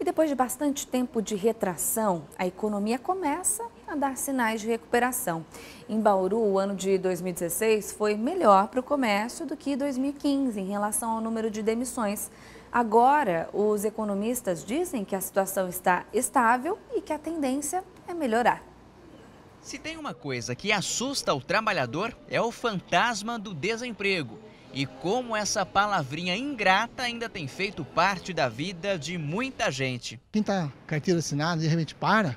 E depois de bastante tempo de retração, a economia começa a dar sinais de recuperação. Em Bauru, o ano de 2016 foi melhor para o comércio do que 2015 em relação ao número de demissões. Agora, os economistas dizem que a situação está estável e que a tendência é melhorar. Se tem uma coisa que assusta o trabalhador, é o fantasma do desemprego e como essa palavrinha ingrata ainda tem feito parte da vida de muita gente. Quem está carteira assinada de repente para,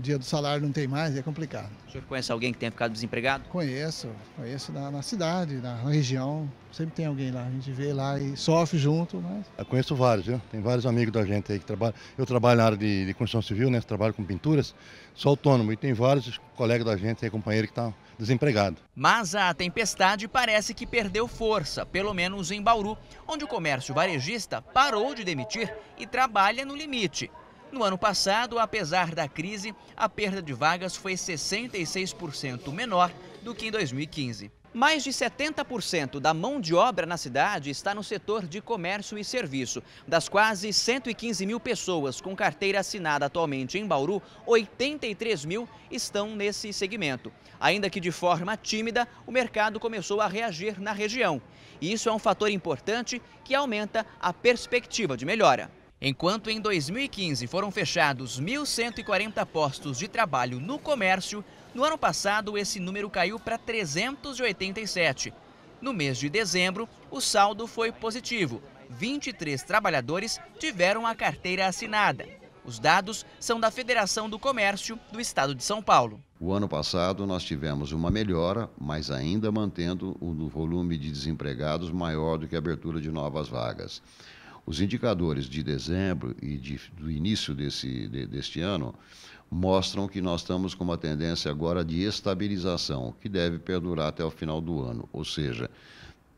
dia do salário não tem mais, é complicado. O senhor conhece alguém que tenha ficado desempregado? Conheço, conheço na, na cidade, na, na, região, sempre tem alguém lá, a gente vê lá e sofre junto, mas... Eu conheço vários, viu? tem vários amigos da gente aí que trabalham, eu trabalho na área de, de construção civil, né, trabalho com pinturas, sou autônomo e tem vários colegas da gente aí, companheiro que estão tá desempregado. Mas a tempestade parece que perdeu força, pelo menos em Bauru, onde o comércio varejista parou de demitir e trabalha no limite. No ano passado, apesar da crise, a perda de vagas foi 66% menor do que em 2015. Mais de 70% da mão de obra na cidade está no setor de comércio e serviço. Das quase 115 mil pessoas com carteira assinada atualmente em Bauru, 83 mil estão nesse segmento. Ainda que de forma tímida, o mercado começou a reagir na região. E isso é um fator importante que aumenta a perspectiva de melhora. Enquanto em 2015 foram fechados 1.140 postos de trabalho no comércio, no ano passado esse número caiu para 387. No mês de dezembro, o saldo foi positivo. 23 trabalhadores tiveram a carteira assinada. Os dados são da Federação do Comércio do Estado de São Paulo. O ano passado nós tivemos uma melhora, mas ainda mantendo o volume de desempregados maior do que a abertura de novas vagas. Os indicadores de dezembro e de, do início desse, de, deste ano mostram que nós estamos com uma tendência agora de estabilização, que deve perdurar até o final do ano. Ou seja,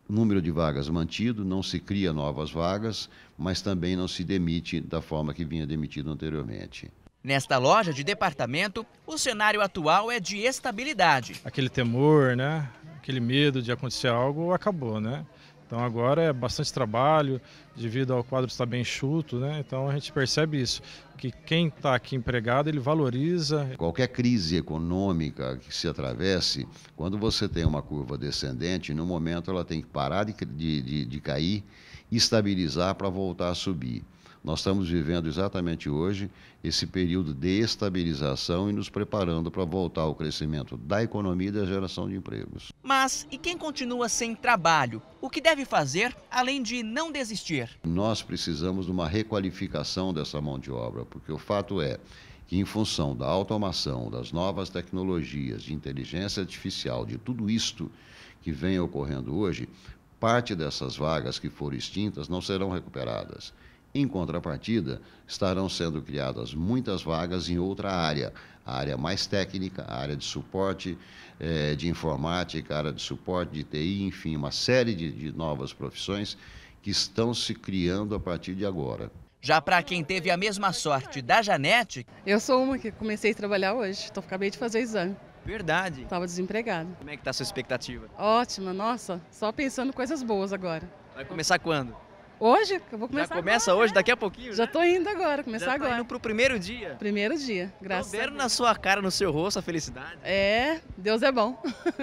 número de vagas mantido, não se cria novas vagas, mas também não se demite da forma que vinha demitido anteriormente. Nesta loja de departamento, o cenário atual é de estabilidade. Aquele temor, né? Aquele medo de acontecer algo acabou, né? Então agora é bastante trabalho, devido ao quadro estar bem chuto, né? Então a gente percebe isso, que quem está aqui empregado, ele valoriza. Qualquer crise econômica que se atravesse, quando você tem uma curva descendente, no momento ela tem que parar de, de, de, de cair, estabilizar para voltar a subir. Nós estamos vivendo exatamente hoje esse período de estabilização e nos preparando para voltar ao crescimento da economia e da geração de empregos. Mas e quem continua sem trabalho? O que deve fazer além de não desistir? Nós precisamos de uma requalificação dessa mão de obra, porque o fato é que, em função da automação, das novas tecnologias, de inteligência artificial, de tudo isto que vem ocorrendo hoje, parte dessas vagas que foram extintas não serão recuperadas. Em contrapartida, estarão sendo criadas muitas vagas em outra área, a área mais técnica, a área de suporte eh, de informática, a área de suporte de TI, enfim, uma série de, de novas profissões que estão se criando a partir de agora. Já para quem teve a mesma sorte da Janete. Eu sou uma que comecei a trabalhar hoje, tô, acabei de fazer o exame. Verdade. Estava desempregada. Como é que está a sua expectativa? Ótima, nossa, só pensando coisas boas agora. Vai começar quando? Hoje? Eu vou começar Já começa agora, hoje, né? daqui a pouquinho? Já estou né? indo agora, começar Já tá agora. indo pro primeiro dia? Primeiro dia, graças vendo a Deus. na sua cara, no seu rosto, a felicidade. É, Deus é bom.